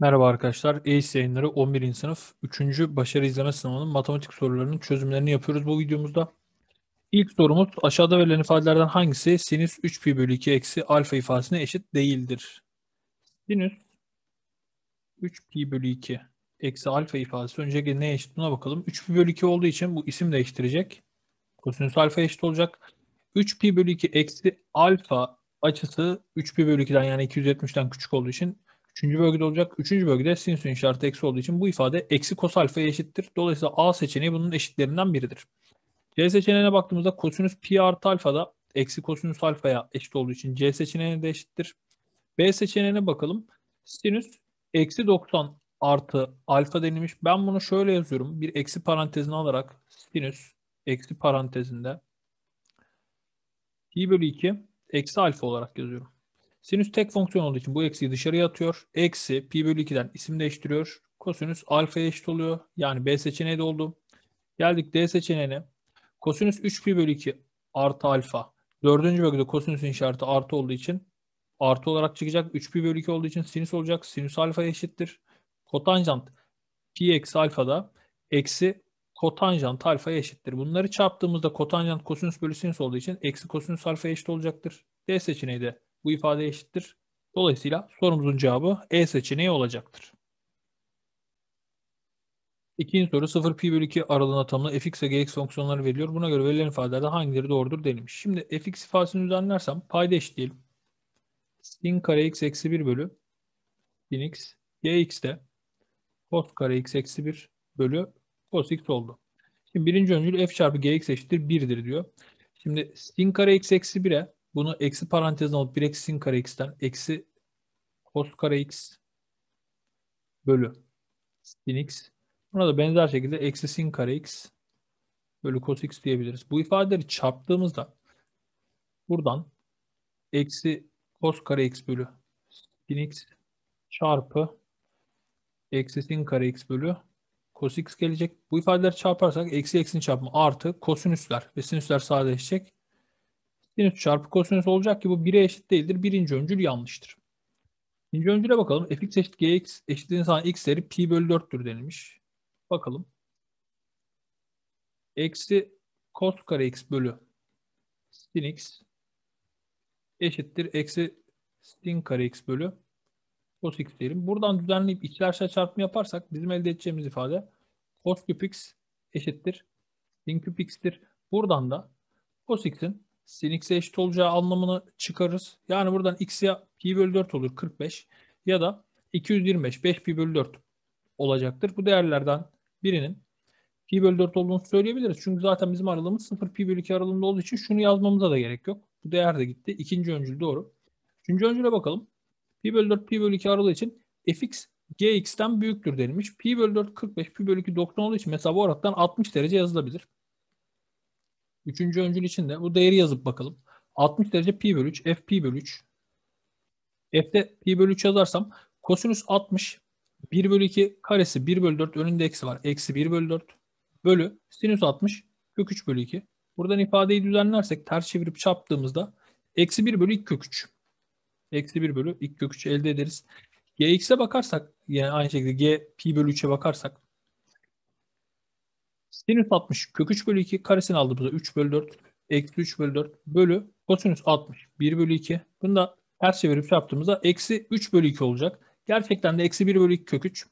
Merhaba arkadaşlar. ACE yayınları 11. sınıf 3. başarı izleme sınavının matematik sorularının çözümlerini yapıyoruz bu videomuzda. İlk sorumuz aşağıda verilen ifadelerden hangisi sinüs 3 pi bölü 2 eksi alfa ifadesine eşit değildir? Sinüs 3 pi bölü 2 eksi alfa ifadesi Önceki ne eşit buna bakalım. 3 pi bölü 2 olduğu için bu isim değiştirecek. Kosinüs alfa eşit olacak. 3 pi bölü 2 eksi alfa açısı 3 pi bölü 2'den yani 270'den küçük olduğu için Üçüncü bölgede olacak. Üçüncü bölgede sinüsün işareti eksi olduğu için bu ifade eksi kos alfa eşittir. Dolayısıyla A seçeneği bunun eşitlerinden biridir. C seçeneğine baktığımızda kosinüs pi artı alfa da eksi kosinüs alfaya eşit olduğu için C seçeneğine de eşittir. B seçeneğine bakalım. Sinüs eksi 90 artı alfa denilmiş. Ben bunu şöyle yazıyorum. Bir eksi parantezini alarak sinüs eksi parantezinde pi bölü 2 eksi alfa olarak yazıyorum. Sinüs tek fonksiyon olduğu için bu eksiyi dışarıya atıyor. Eksi pi bölü 2'den isim değiştiriyor. Kosinüs alfaya eşit oluyor. Yani B seçeneği de oldu. Geldik D seçeneğine. Kosinüs 3 pi bölü 2 artı alfa. Dördüncü bölgede kosinüsün işareti artı olduğu için artı olarak çıkacak. 3 pi bölü 2 olduğu için sinüs olacak. Sinüs alfa eşittir. Kotanjant pi eksi alfa da eksi kotanjant alfa eşittir. Bunları çarptığımızda kotanjant kosinüs bölü sinüs olduğu için eksi kosinüs alfa eşit olacaktır. D seçeneği de bu ifade eşittir. Dolayısıyla sorumuzun cevabı E seçeneği olacaktır. İkinci soru 0 pi bölü 2 aralığına tanımlı fx ve gx fonksiyonları veriliyor. Buna göre verilen ifadelerde hangileri doğrudur denilmiş. Şimdi fx ifadesini düzenlersem payda eşitleyelim. sin kare x eksi 1 bölü sin x gx de cos kare x eksi 1 bölü cos x oldu. Şimdi birinci öncül f çarpı gx eşittir 1'dir diyor. Şimdi sin kare x eksi 1'e bunu eksi parantezine alıp 1 eksi sin kare x'ten eksi cos kare x bölü sin x. Buna da benzer şekilde eksi sin kare x bölü cos x diyebiliriz. Bu ifadeleri çarptığımızda buradan eksi cos kare x bölü sin x çarpı eksi sin kare x bölü cos x gelecek. Bu ifadeleri çarparsak eksi eksinin çarpımı artı kosinüsler ve sinüsler sadeleşecek sinüs çarpı kosinüs olacak ki bu 1'e eşit değildir. Birinci öncül yanlıştır. İkinci öncüle bakalım. fx eşit gx eşitliğinin sana x değeri pi bölü 4'tür denilmiş. Bakalım. Eksi cos kare x bölü sin x eşittir. Eksi sin kare x bölü cos x diyelim. Buradan düzenleyip içler aşağı çarpma yaparsak bizim elde edeceğimiz ifade cos küp x eşittir. Sin küp x'tir. Buradan da cos x'in sin x'e eşit olacağı anlamını çıkarız. Yani buradan x'e pi bölü 4 olur 45 ya da 225 5 pi bölü 4 olacaktır. Bu değerlerden birinin pi bölü 4 olduğunu söyleyebiliriz. Çünkü zaten bizim aralığımız 0 pi bölü 2 aralığında olduğu için şunu yazmamıza da gerek yok. Bu değer de gitti. İkinci öncül doğru. Üçüncü öncüle bakalım. Pi bölü 4 pi bölü 2 aralığı için fx gx'ten büyüktür denilmiş. Pi bölü 4 45 pi bölü 2 90 olduğu için mesela bu aralıktan 60 derece yazılabilir. Üçüncü öncül için de bu değeri yazıp bakalım. 60 derece pi bölü 3 f pi bölü 3. F'de pi bölü 3 yazarsam kosinüs 60 1 bölü 2 karesi 1 bölü 4 önünde eksi var. Eksi 1 bölü 4 bölü sinüs 60 kök 3 bölü 2. Buradan ifadeyi düzenlersek ters çevirip çarptığımızda eksi 1 bölü 2 kök 3. Eksi 1 bölü 2 kök 3 elde ederiz. Gx'e bakarsak yani aynı şekilde g pi bölü 3'e bakarsak Sinüs 60 kök 3 bölü 2 karesini aldığımızda 3 bölü 4 eksi 3 bölü 4 bölü kosinüs 60 1 bölü 2. Bunu da ters çevirip şey yaptığımızda eksi 3 bölü 2 olacak. Gerçekten de eksi 1 bölü 2 kök 3.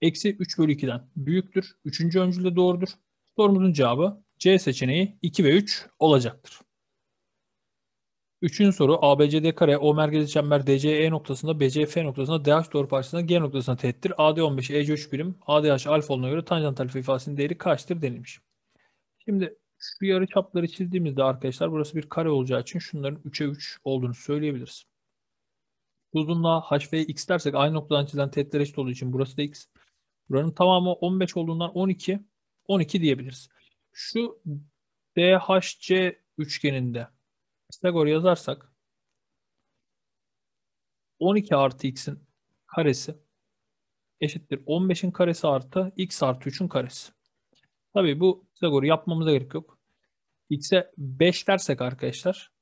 Eksi 3 bölü 2'den büyüktür. Üçüncü öncülde doğrudur. Sorumuzun cevabı C seçeneği 2 ve 3 olacaktır. Üçüncü soru ABCD kare O merkezi çember DCE noktasında BCF noktasında DH doğru parçasında G noktasına teğettir. AD 15 EC 3 birim ADH alfa olduğuna göre tanjant alfa ifadesinin değeri kaçtır denilmiş. Şimdi şu yarı çapları çizdiğimizde arkadaşlar burası bir kare olacağı için şunların 3'e 3 olduğunu söyleyebiliriz. Uzunluğa h ve x dersek aynı noktadan çizilen teğetler eşit olduğu için burası da x. Buranın tamamı 15 olduğundan 12 12 diyebiliriz. Şu DHC üçgeninde Pisagor yazarsak 12 artı x'in karesi eşittir 15'in karesi artı x artı 3'ün karesi. Tabii bu Pisagor'u yapmamıza gerek yok. x'e 5 dersek arkadaşlar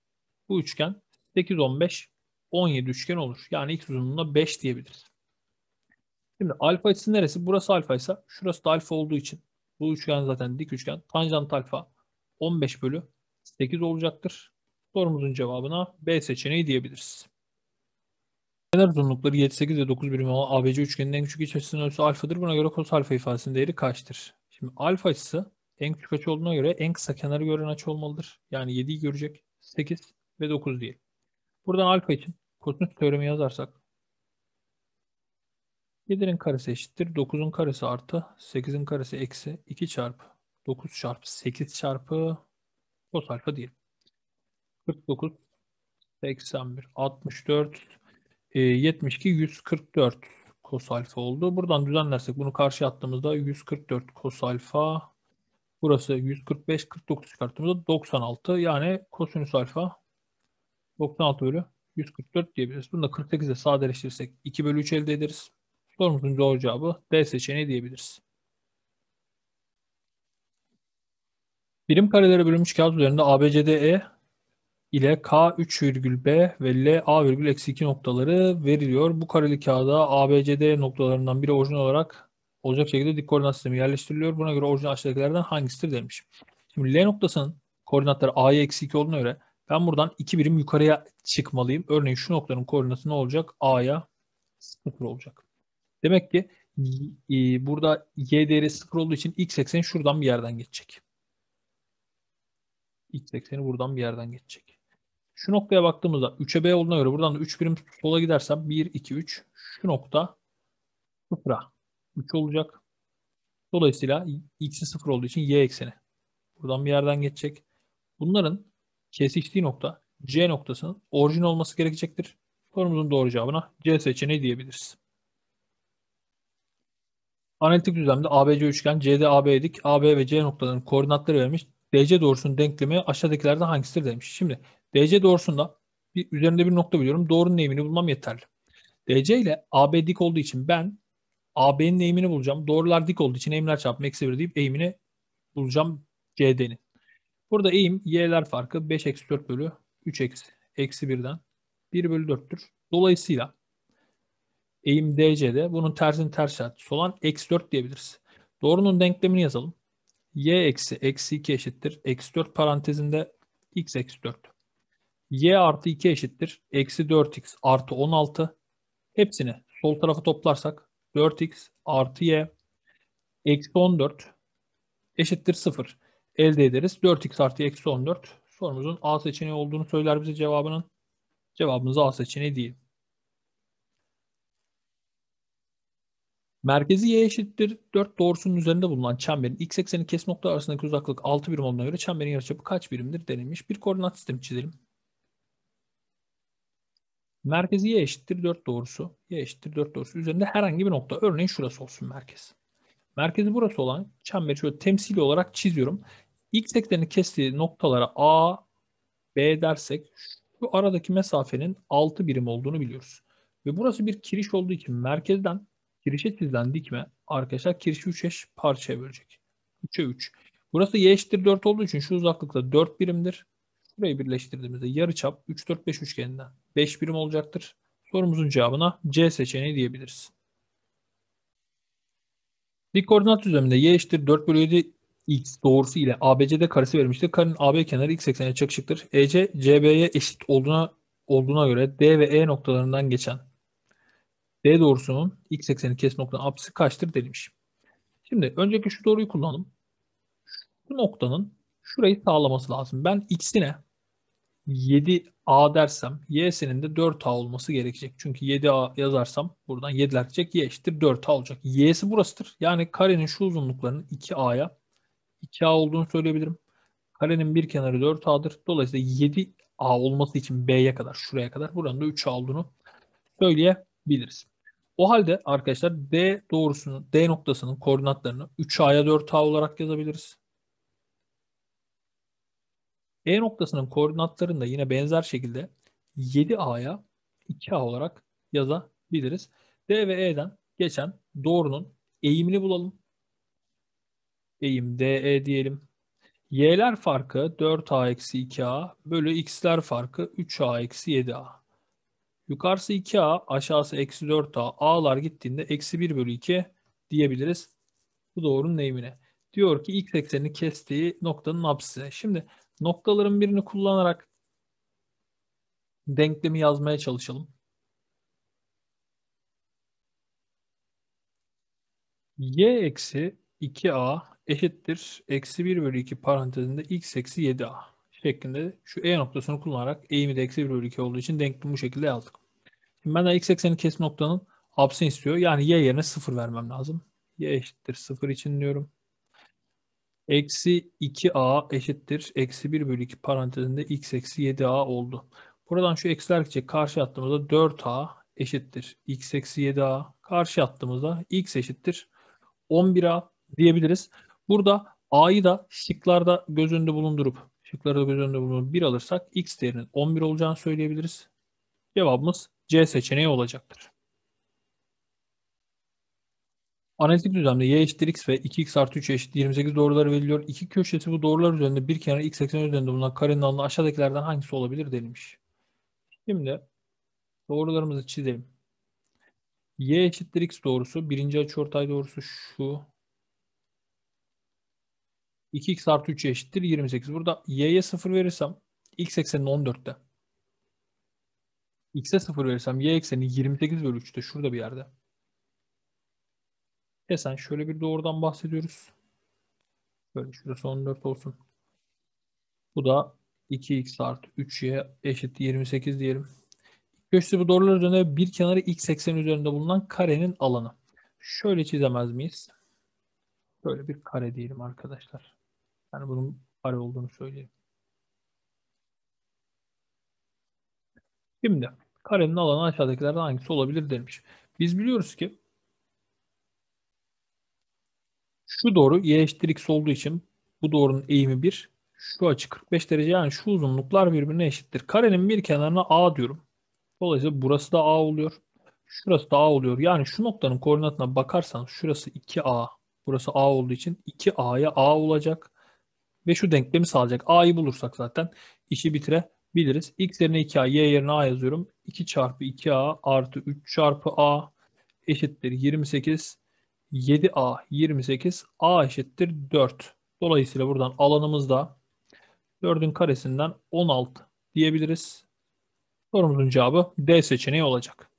bu üçgen 8, 15, 17 üçgen olur. Yani x uzunluğuna 5 diyebiliriz. Şimdi alfa açısı neresi? Burası alfa ise şurası da alfa olduğu için bu üçgen zaten dik üçgen. Tanjant alfa 15 bölü 8 olacaktır. Sorumuzun cevabına B seçeneği diyebiliriz. Kenar uzunlukları 7, 8 ve 9 birim olan ABC üçgeninin en küçük iç açısının ölçüsü alfadır. Buna göre kos alfa ifadesinin değeri kaçtır? Şimdi alfa açısı en küçük açı olduğuna göre en kısa kenarı gören açı olmalıdır. Yani 7'yi görecek 8 ve 9 diyelim. Buradan alfa için kosinüs teoremi yazarsak 7'nin karesi eşittir 9'un karesi artı 8'in karesi eksi 2 çarpı 9 çarpı 8 çarpı kos alfa diyelim. 49, 81, 64, 72, 144 kos alfa oldu. Buradan düzenlersek bunu karşı attığımızda 144 kos alfa burası 145, 49 çıkarttığımızda 96 yani kosinüs alfa 96 bölü 144 diyebiliriz. Bunu da 48'e sadeleştirirsek 2 bölü 3 elde ederiz. Sorumuzun doğru cevabı D seçeneği diyebiliriz. Birim kareleri bölünmüş kağıt üzerinde ABCDE ile k virgül b ve l a virgül LA,-2 noktaları veriliyor. Bu kareli kağıda ABCD noktalarından biri orijinal olarak olacak şekilde dik koordinat sistemi yerleştiriliyor. Buna göre orijinal aşağıdakilerden hangisidir demiş. Şimdi L noktasının koordinatları A'ya eksi 2 olduğuna göre ben buradan 2 birim yukarıya çıkmalıyım. Örneğin şu noktanın koordinatı ne olacak? A'ya 0 olacak. Demek ki e, burada y değeri 0 olduğu için x ekseni şuradan bir yerden geçecek. X ekseni buradan bir yerden geçecek. Şu noktaya baktığımızda 3'e B olduğuna göre buradan da 3 birim sola gidersem 1, 2, 3 şu nokta 0'a 3 olacak. Dolayısıyla x'i 0 olduğu için y ekseni. Buradan bir yerden geçecek. Bunların kesiştiği nokta C noktasının orijin olması gerekecektir. Sorumuzun doğru cevabına C seçeneği diyebiliriz. Analitik düzlemde ABC üçgen CD AB'dik. AB ve C noktalarının koordinatları verilmiş. DC doğrusunun denklemi aşağıdakilerden hangisidir demiş. Şimdi DC doğrusunda bir, üzerinde bir nokta biliyorum. Doğrunun eğimini bulmam yeterli. DC ile AB dik olduğu için ben AB'nin eğimini bulacağım. Doğrular dik olduğu için eğimler çarpımı eksi 1 deyip eğimini bulacağım CD'nin. Burada eğim y'ler farkı 5 eksi 4 bölü 3 eksi, eksi 1'den 1 bölü 4'tür. Dolayısıyla eğim DC'de bunun tersinin ters şartısı olan eksi 4 diyebiliriz. Doğrunun denklemini yazalım. y eksi eksi 2 eşittir. Eksi 4 parantezinde x eksi 4 y artı 2 eşittir. Eksi 4x artı 16. Hepsini sol tarafı toplarsak 4x artı y eksi 14 eşittir 0 elde ederiz. 4x artı eksi 14 sorumuzun A seçeneği olduğunu söyler bize cevabının. Cevabımız A seçeneği değil. Merkezi y eşittir 4 doğrusunun üzerinde bulunan çemberin x ekseni kes nokta arasındaki uzaklık 6 birim olduğuna göre çemberin yarıçapı kaç birimdir denilmiş. Bir koordinat sistemi çizelim. Merkezi y eşittir 4 doğrusu. Y eşittir 4 doğrusu. Üzerinde herhangi bir nokta. Örneğin şurası olsun merkez. Merkezi burası olan çemberi şöyle temsili olarak çiziyorum. X eksenini kestiği noktalara A, B dersek şu aradaki mesafenin 6 birim olduğunu biliyoruz. Ve burası bir kiriş olduğu için merkezden kirişe çizilen dikme arkadaşlar kirişi 3 eş parçaya bölecek. 3'e 3. Burası y eşittir 4 olduğu için şu uzaklıkta 4 birimdir. Burayı birleştirdiğimizde yarıçap 3 4 5 üçgeninden 5 birim olacaktır. Sorumuzun cevabına C seçeneği diyebiliriz. Dik koordinat düzleminde y eşittir 4 bölü 7 x doğrusu ile ABC'de karesi verilmiştir. Karenin AB kenarı x eksenine çakışıktır. EC CB'ye eşit olduğuna olduğuna göre D ve E noktalarından geçen D doğrusunun x ekseni kesim noktanın apsisi kaçtır demiş. Şimdi önceki şu doğruyu kullanalım. Şu noktanın şurayı sağlaması lazım. Ben x'ine 7A dersem Y'sinin de 4A olması gerekecek. Çünkü 7A yazarsam buradan 7'ler gidecek. Y eşittir 4A olacak. Y'si burasıdır. Yani karenin şu uzunluklarının 2A'ya 2A olduğunu söyleyebilirim. Karenin bir kenarı 4A'dır. Dolayısıyla 7A olması için B'ye kadar şuraya kadar buranın da 3A olduğunu söyleyebiliriz. O halde arkadaşlar D doğrusunun D noktasının koordinatlarını 3A'ya 4A olarak yazabiliriz. E noktasının koordinatlarını da yine benzer şekilde 7A'ya 2A olarak yazabiliriz. D ve E'den geçen doğrunun eğimini bulalım. Eğim DE diyelim. Y'ler farkı 4A eksi 2A bölü X'ler farkı 3A eksi 7A. Yukarısı 2A, aşağısı eksi 4A. A'lar gittiğinde eksi 1 bölü 2 diyebiliriz. Bu doğrunun eğimine. Diyor ki x eksenini kestiği noktanın apsisi. Şimdi Noktaların birini kullanarak denklemi yazmaya çalışalım. y eksi 2a eşittir. Eksi 1 bölü 2 parantezinde x eksi 7a şeklinde şu e noktasını kullanarak eğimi de eksi 1 bölü 2 olduğu için denklemi bu şekilde yazdık. Şimdi benden x ekseni kesme noktanın apsini istiyor. Yani y yerine 0 vermem lazım. y eşittir 0 için diyorum. Eksi 2a eşittir. Eksi 1 bölü 2 parantezinde x eksi 7a oldu. Buradan şu eksiler gidecek. Karşı attığımızda 4a eşittir. x eksi 7a. Karşı attığımızda x eşittir. 11a diyebiliriz. Burada a'yı da şıklarda göz önünde bulundurup şıklarda göz önünde bulundurup 1 alırsak x değerinin 11 olacağını söyleyebiliriz. Cevabımız C seçeneği olacaktır. Analitik düzlemde y eşittir x ve 2x artı 3 eşittir 28 doğruları veriliyor. İki köşesi bu doğrular üzerinde bir kenarı x ekseni üzerinde bulunan karenin alanı aşağıdakilerden hangisi olabilir denilmiş. Şimdi doğrularımızı çizelim. y eşittir x doğrusu birinci açıortay doğrusu şu. 2x artı 3 eşittir 28. Burada y'ye 0 verirsem x ekseni 14'te. x'e 0 verirsem y ekseni 28 bölü 3'te şurada bir yerde. Desen şöyle bir doğrudan bahsediyoruz. Böyle şurası 14 olsun. Bu da 2x artı 3y eşit 28 diyelim. Köşesi bu doğrular üzerine bir kenarı x eksen üzerinde bulunan karenin alanı. Şöyle çizemez miyiz? Böyle bir kare diyelim arkadaşlar. Yani bunun kare olduğunu söyleyeyim. Şimdi karenin alanı aşağıdakilerden hangisi olabilir demiş. Biz biliyoruz ki şu doğru y eşittir x olduğu için bu doğrunun eğimi 1. Şu açı 45 derece yani şu uzunluklar birbirine eşittir. Karenin bir kenarına a diyorum. Dolayısıyla burası da a oluyor. Şurası da a oluyor. Yani şu noktanın koordinatına bakarsan şurası 2a. Burası a olduğu için 2a'ya a olacak. Ve şu denklemi sağlayacak. a'yı bulursak zaten işi bitirebiliriz. x yerine 2a, y yerine a yazıyorum. 2 çarpı 2a artı 3 çarpı a eşittir 28. 7A 28 A eşittir 4. Dolayısıyla buradan alanımız da 4'ün karesinden 16 diyebiliriz. Sorumuzun cevabı D seçeneği olacak.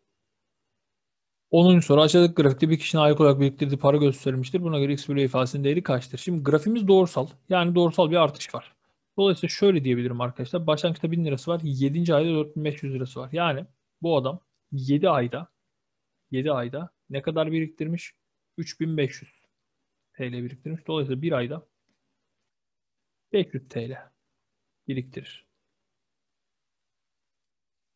10. soru aşağıdaki grafikte bir kişinin aylık olarak biriktirdiği para gösterilmiştir. Buna göre x bölü ifadesinin değeri kaçtır? Şimdi grafimiz doğrusal. Yani doğrusal bir artış var. Dolayısıyla şöyle diyebilirim arkadaşlar. Başlangıçta 1000 lirası var. 7. ayda 4500 lirası var. Yani bu adam 7 ayda 7 ayda ne kadar biriktirmiş? 3500 TL biriktirmiş. Dolayısıyla bir ayda 500 TL biriktirir.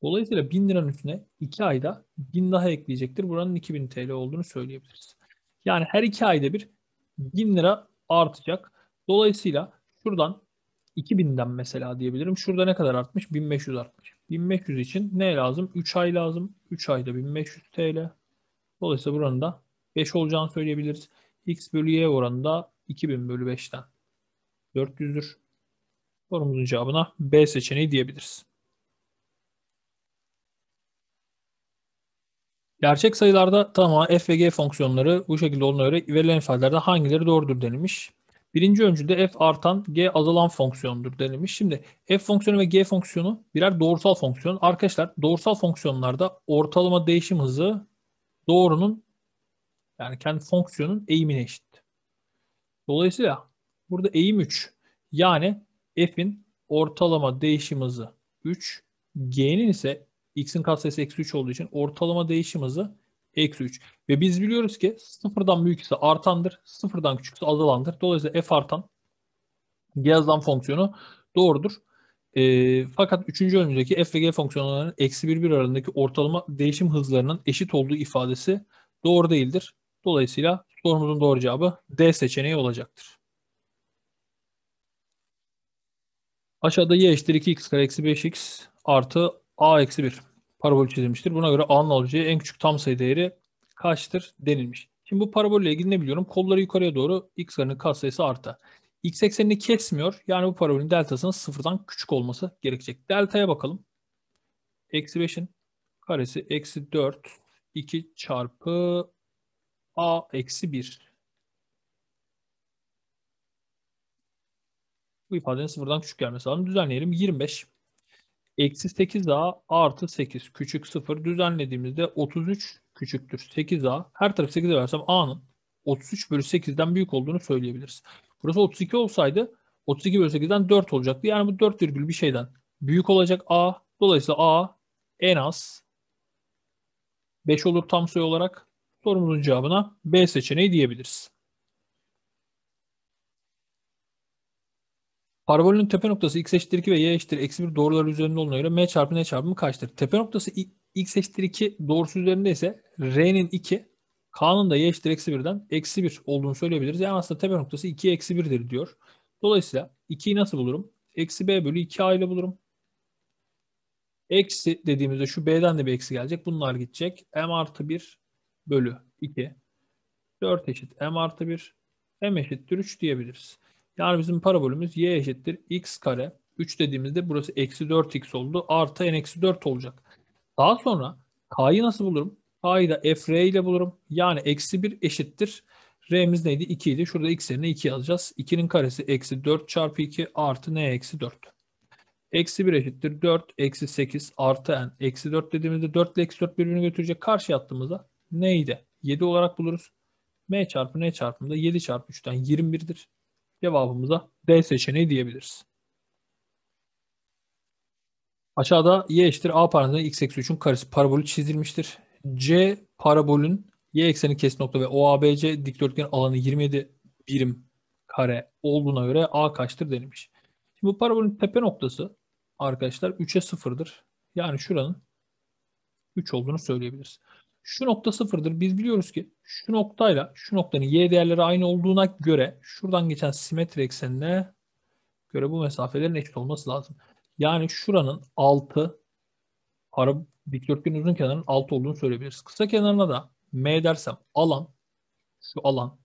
Dolayısıyla 1000 liranın üstüne 2 ayda 1000 daha ekleyecektir. Buranın 2000 TL olduğunu söyleyebiliriz. Yani her 2 ayda bir 1000 lira artacak. Dolayısıyla şuradan 2000'den mesela diyebilirim. Şurada ne kadar artmış? 1500 artmış. 1500 için ne lazım? 3 ay lazım. 3 ayda 1500 TL. Dolayısıyla buranın da 5 olacağını söyleyebiliriz. X bölü Y oranında 2000 bölü 5'ten 400'dür. Sorumuzun cevabına B seçeneği diyebiliriz. Gerçek sayılarda tamam. f ve g fonksiyonları bu şekilde olduğuna göre verilen ifadelerde hangileri doğrudur denilmiş. Birinci öncülde f artan g azalan fonksiyondur denilmiş. Şimdi f fonksiyonu ve g fonksiyonu birer doğrusal fonksiyon. Arkadaşlar doğrusal fonksiyonlarda ortalama değişim hızı doğrunun yani kendi fonksiyonun eğimine eşit. Dolayısıyla burada eğim 3. Yani f'in ortalama değişim hızı 3. G'nin ise x'in katsayısı eksi 3 olduğu için ortalama değişim hızı eksi 3. Ve biz biliyoruz ki sıfırdan büyük ise artandır, sıfırdan küçük ise azalandır. Dolayısıyla f artan g azlan fonksiyonu doğrudur. E, fakat 3. önümüzdeki f ve g fonksiyonlarının eksi 1 1 arasındaki ortalama değişim hızlarının eşit olduğu ifadesi doğru değildir. Dolayısıyla sorumuzun doğru cevabı D seçeneği olacaktır. Aşağıda y eşittir 2x kare eksi 5x artı a eksi 1 parabol çizilmiştir. Buna göre a'nın alacağı en küçük tam sayı değeri kaçtır denilmiş. Şimdi bu parabolle ilgili ne biliyorum? Kolları yukarıya doğru x karenin katsayısı arta. x eksenini kesmiyor. Yani bu parabolün deltasının sıfırdan küçük olması gerekecek. Deltaya bakalım. Eksi 5'in karesi eksi 4 2 çarpı A eksi 1. Bu ifadenin sıfırdan küçük gelmesi lazım. Düzenleyelim. 25. Eksi 8A artı 8 küçük 0 düzenlediğimizde 33 küçüktür. 8A her tarafı 8'e versem A'nın 33 bölü 8'den büyük olduğunu söyleyebiliriz. Burası 32 olsaydı 32 bölü 8'den 4 olacaktı. Yani bu 4 virgül bir şeyden büyük olacak A. Dolayısıyla A en az 5 olur tam sayı olarak. Sorumuzun cevabına B seçeneği diyebiliriz. Parabolün tepe noktası x eşittir 2 ve y eşittir eksi 1 doğruları üzerinde olduğuna göre m çarpı n çarpımı kaçtır? Tepe noktası x eşittir 2 doğrusu üzerinde ise r'nin 2, k'nın da y eşittir eksi 1'den eksi 1 olduğunu söyleyebiliriz. Yani aslında tepe noktası 2 eksi 1'dir diyor. Dolayısıyla 2'yi nasıl bulurum? Eksi b bölü 2a ile bulurum. Eksi dediğimizde şu b'den de bir eksi gelecek. Bunlar gidecek. m artı 1 bölü 2. 4 eşit m artı 1. m eşittir 3 diyebiliriz. Yani bizim parabolümüz y eşittir x kare. 3 dediğimizde burası eksi 4x oldu. Artı n eksi 4 olacak. Daha sonra k'yı nasıl bulurum? k'yı da f r ile bulurum. Yani eksi 1 eşittir. R'miz neydi? 2 idi. Şurada x yerine 2 yazacağız. 2'nin karesi eksi 4 çarpı 2 artı n eksi 4. Eksi 1 eşittir 4 eksi 8 artı n eksi 4 dediğimizde 4 ile eksi 4 birbirini götürecek. Karşıya attığımızda neydi? 7 olarak buluruz. M çarpı N çarpımda 7 çarpı 3'ten 21'dir. Cevabımıza D seçeneği diyebiliriz. Aşağıda y eşittir a parantezinde x eksi 3'ün karesi parabolü çizilmiştir. C parabolün y ekseni kesin nokta ve OABC dikdörtgen alanı 27 birim kare olduğuna göre a kaçtır denilmiş. Şimdi bu parabolün tepe noktası arkadaşlar 3'e 0'dır. Yani şuranın 3 olduğunu söyleyebiliriz şu nokta sıfırdır. Biz biliyoruz ki şu noktayla şu noktanın y değerleri aynı olduğuna göre şuradan geçen simetri eksenine göre bu mesafelerin eşit olması lazım. Yani şuranın 6 ara dikdörtgen uzun kenarının 6 olduğunu söyleyebiliriz. Kısa kenarına da m dersem alan şu alan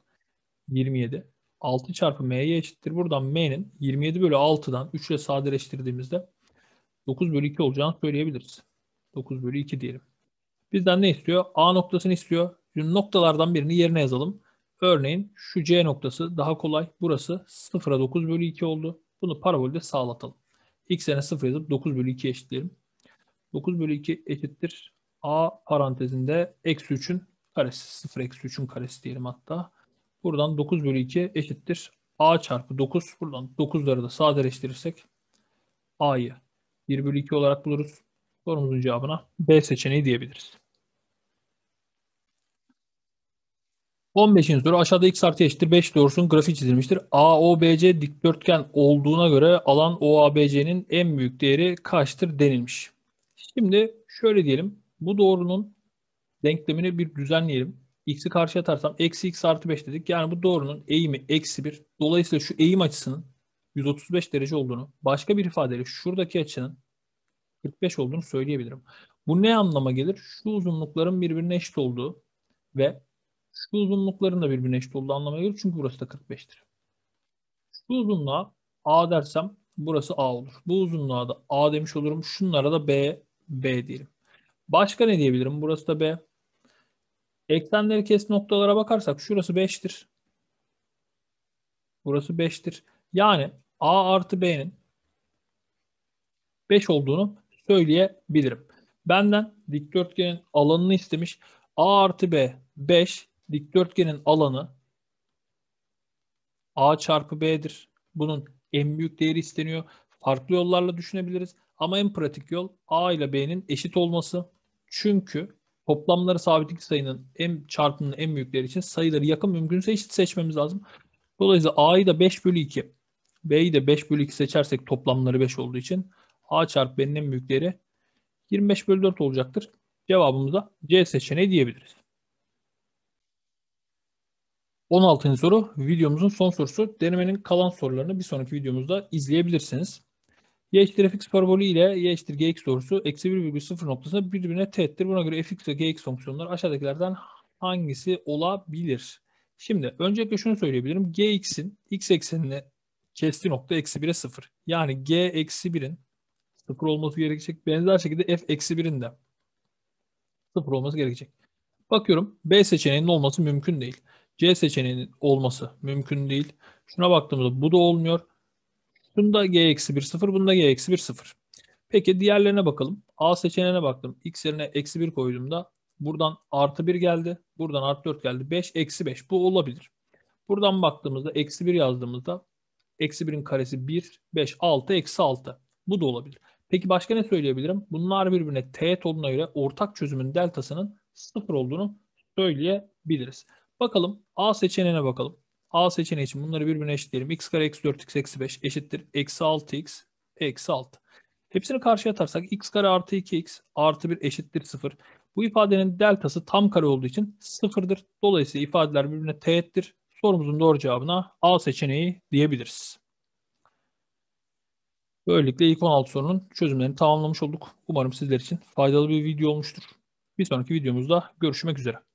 27 6 çarpı m'ye eşittir. Buradan m'nin 27 bölü 6'dan 3 ile sadeleştirdiğimizde 9 bölü 2 olacağını söyleyebiliriz. 9 bölü 2 diyelim. Bizden ne istiyor? A noktasını istiyor. Şimdi noktalardan birini yerine yazalım. Örneğin şu C noktası daha kolay. Burası 0'a 9 bölü 2 oldu. Bunu parabolde sağlatalım. X'e 0 yazıp 9 bölü 2 eşitleyelim. 9 bölü 2 eşittir. A parantezinde eksi 3'ün karesi. 0 eksi 3'ün karesi diyelim hatta. Buradan 9 bölü 2 eşittir. A çarpı 9. Buradan 9'ları da sağa sadeleştirirsek A'yı 1 bölü 2 olarak buluruz. Sorumuzun cevabına B seçeneği diyebiliriz. 15. soru aşağıda x artı eşittir 5 doğrusun grafiği çizilmiştir. AOBC dikdörtgen olduğuna göre alan OABC'nin en büyük değeri kaçtır denilmiş. Şimdi şöyle diyelim. Bu doğrunun denklemini bir düzenleyelim. X'i karşıya atarsam eksi x artı 5 dedik. Yani bu doğrunun eğimi eksi 1. Dolayısıyla şu eğim açısının 135 derece olduğunu başka bir ifadeyle şuradaki açının 45 olduğunu söyleyebilirim. Bu ne anlama gelir? Şu uzunlukların birbirine eşit olduğu ve şu uzunlukların da birbirine eşit olduğu anlamına gelir. Çünkü burası da 45'tir. Şu uzunluğa A dersem burası A olur. Bu uzunluğa da A demiş olurum. Şunlara da B, B diyelim. Başka ne diyebilirim? Burası da B. Eksenleri kes noktalara bakarsak şurası 5'tir. Burası 5'tir. Yani A artı B'nin 5 olduğunu söyleyebilirim. Benden dikdörtgenin alanını istemiş. A artı B 5 dikdörtgenin alanı A çarpı B'dir. Bunun en büyük değeri isteniyor. Farklı yollarla düşünebiliriz. Ama en pratik yol A ile B'nin eşit olması. Çünkü toplamları sabit sabitlik sayının en çarpımının en büyükleri için sayıları yakın mümkünse eşit seçmemiz lazım. Dolayısıyla A'yı da 5 bölü 2, B'yi de 5 bölü 2 seçersek toplamları 5 olduğu için A çarpı B'nin en büyük değeri 25 bölü 4 olacaktır. Cevabımıza C seçeneği diyebiliriz. 16. soru videomuzun son sorusu. Denemenin kalan sorularını bir sonraki videomuzda izleyebilirsiniz. Y eşittir fx parabolü ile y eşittir gx doğrusu eksi 1,0 noktasında birbirine teğettir. Buna göre fx ve gx fonksiyonları aşağıdakilerden hangisi olabilir? Şimdi öncelikle şunu söyleyebilirim. gx'in x eksenini kestiği nokta eksi 1'e 0. Yani g eksi 1'in sıfır olması gerekecek. Benzer şekilde f eksi birinde sıfır olması gerekecek. Bakıyorum B seçeneğinin olması mümkün değil. C seçeneğinin olması mümkün değil. Şuna baktığımızda bu da olmuyor. Bunda g eksi bir sıfır bunda g eksi bir sıfır Peki diğerlerine bakalım. A seçeneğine baktım. X yerine eksi bir koyduğumda buradan artı bir geldi. Buradan artı dört geldi. beş eksi beş bu olabilir. Buradan baktığımızda eksi bir yazdığımızda eksi birin karesi bir beş altı eksi altı Bu da olabilir. Peki başka ne söyleyebilirim? Bunlar birbirine teğet olduğuna göre ortak çözümün deltasının sıfır olduğunu söyleyebiliriz. Bakalım A seçeneğine bakalım. A seçeneği için bunları birbirine eşitleyelim. x kare eksi 4 x eksi 5 eşittir. Eksi 6 x eksi 6. Hepsini karşıya atarsak x kare artı 2x artı 1 eşittir 0. Bu ifadenin deltası tam kare olduğu için sıfırdır. Dolayısıyla ifadeler birbirine teğettir. Sorumuzun doğru cevabına A seçeneği diyebiliriz. Böylelikle ilk 16 sorunun çözümlerini tamamlamış olduk. Umarım sizler için faydalı bir video olmuştur. Bir sonraki videomuzda görüşmek üzere.